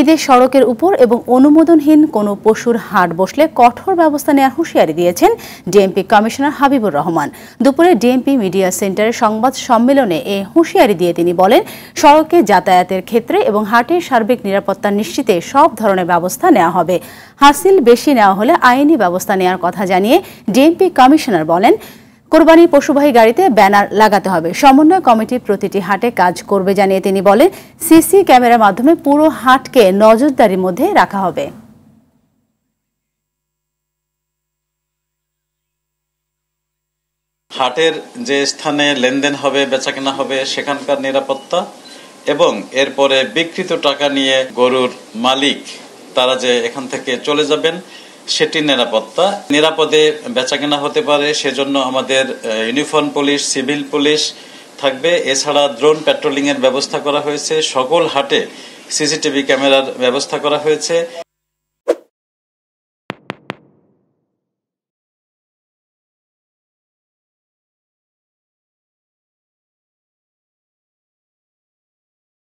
ঈদে সড়কের উপর এবং অনুমোদনহীন কোনো পশুর হাট বসলে কঠোর ব্যবস্থা নেওয়ার হুঁশিয়ারি দিয়েছেন ডিএমপি কমিশনার হাবিবুর রহমান দুপুরে ডিএমপি মিডিয়া সেন্টারের সংবাদ সম্মেলনে এ হুঁশিয়ারি দিয়ে তিনি বলেন সড়কে যাতায়াতের ক্ষেত্রে এবং হাটের সার্বিক নিরাপত্তা নিশ্চিতে সব ধরনের ব্যবস্থা নেওয়া হবে হাসিল বেশি নেওয়া হলে আইনি ব্যবস্থা নেওয়ার কথা জানিয়ে ডিএমপি কমিশনার বলেন কোরবানির পশুবাহী গাড়িতে ব্যানার লাগাতে হবে সমন্বয় কমিটি প্রতিটি হাটে কাজ করবে জানিয়ে তিনি বলেন সিসি ক্যামেরার মাধ্যমে পুরো হাটকে নজরদারির মধ্যে রাখা হবে হাটের যে স্থানে লেনদেন হবে বেচা কেনা হবে সেখানকার নিরাপত্তা এবং এরপরে বিকৃত টাকা নিয়ে গরুর মালিক তারা যে এখান থেকে চলে যাবেন সেটি নিরাপত্তা নিরাপদে বেচাকেনা হতে পারে সেজন্য আমাদের ইউনিফর্ম পুলিশ সিভিল পুলিশ থাকবে এছাড়া ড্রোন এর ব্যবস্থা করা হয়েছে সকল হাটে সিসিটিভি ক্যামেরার ব্যবস্থা করা হয়েছে